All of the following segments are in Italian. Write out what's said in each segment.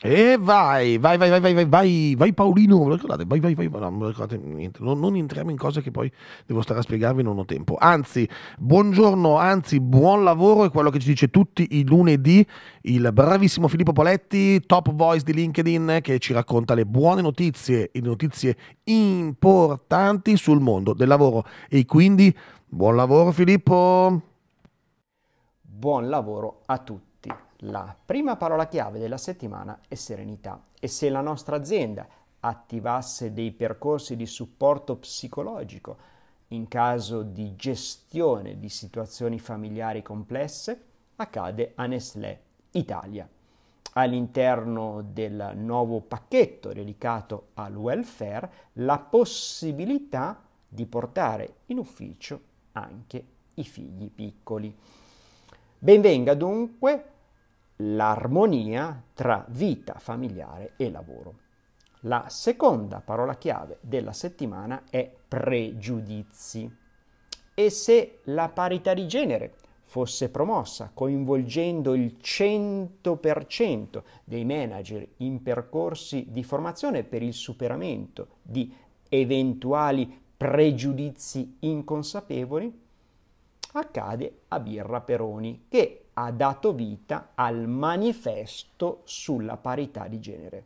E vai, vai, vai, vai, vai, vai, vai, Paolino, ve Vai, vai, vai, no, non, niente, non, non, entriamo in cose che poi devo stare a spiegarvi, non ho tempo. Anzi, buongiorno, anzi, buon lavoro è quello che ci dice tutti i lunedì il bravissimo Filippo Poletti, top voice di LinkedIn, che ci racconta le buone notizie, le notizie importanti sul mondo del lavoro. E quindi, buon lavoro Filippo! Buon lavoro a tutti! La prima parola chiave della settimana è serenità e se la nostra azienda attivasse dei percorsi di supporto psicologico in caso di gestione di situazioni familiari complesse, accade a Nestlé Italia. All'interno del nuovo pacchetto dedicato al welfare, la possibilità di portare in ufficio anche i figli piccoli. Benvenga dunque l'armonia tra vita familiare e lavoro. La seconda parola chiave della settimana è pregiudizi. E se la parità di genere fosse promossa coinvolgendo il 100% dei manager in percorsi di formazione per il superamento di eventuali pregiudizi inconsapevoli, accade a Birra Peroni che ha dato vita al manifesto sulla parità di genere.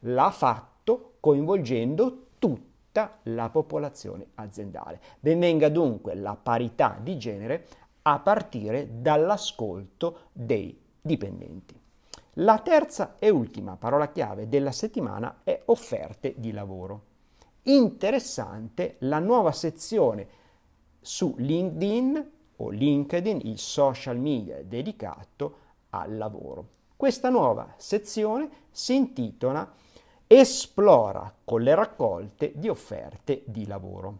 L'ha fatto coinvolgendo tutta la popolazione aziendale. Benvenga dunque la parità di genere a partire dall'ascolto dei dipendenti. La terza e ultima parola chiave della settimana è offerte di lavoro. Interessante la nuova sezione su LinkedIn o LinkedIn, il social media dedicato al lavoro. Questa nuova sezione si intitola Esplora con le raccolte di offerte di lavoro.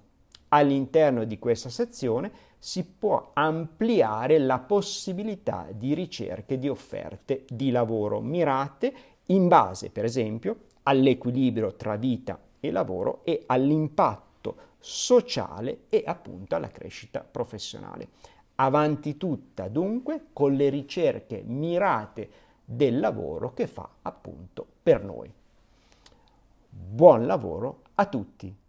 All'interno di questa sezione si può ampliare la possibilità di ricerche di offerte di lavoro mirate in base, per esempio, all'equilibrio tra vita e lavoro e all'impatto impatto sociale e appunto alla crescita professionale. Avanti tutta dunque con le ricerche mirate del lavoro che fa appunto per noi. Buon lavoro a tutti!